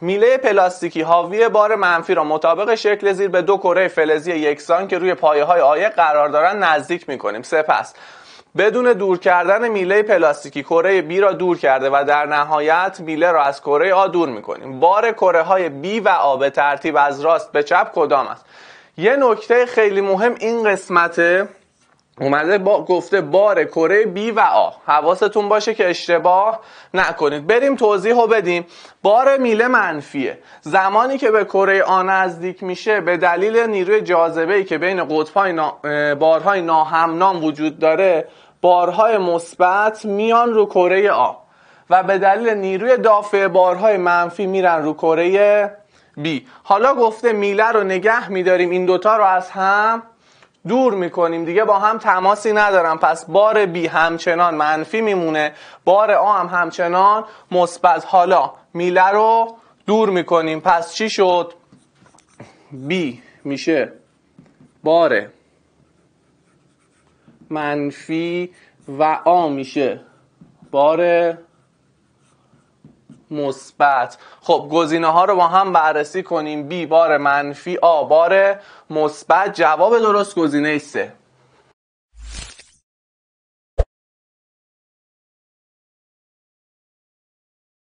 میله پلاستیکی حاوی بار منفی را مطابق شکل زیر به دو کره فلزی یکسان که روی پایه های آیه قرار دارند نزدیک میکنیم. سپس بدون دور کردن میله پلاستیکی کره B را دور کرده و در نهایت میله را از کره آ دور میکنیم. بار کره های B و A به ترتیب از راست به چپ کدام است یه نکته خیلی مهم این قسمته اومده با گفته بار کره B و آ حواستون باشه که اشتباه نکنید بریم توضیح رو بدیم بار میله منفیه زمانی که به کره آ نزدیک میشه به دلیل نیروی جاذبه ای که بین قطبهای نا... بارهای ناهمنام وجود داره بارهای مثبت میان رو کره آ و به دلیل نیروی دافع بارهای منفی میرن رو کره B حالا گفته میله رو نگه میداریم این دوتا رو از هم دور میکنیم دیگه با هم تماسی ندارم پس بار بی همچنان منفی میمونه بار آ هم همچنان مثبت حالا میله رو دور میکنیم پس چی شد بی میشه بار منفی و آ میشه بار مثبت خب گزینه ها رو با هم بررسی کنیم بی بار منفی آ بار مثبت جواب درست گزینه سه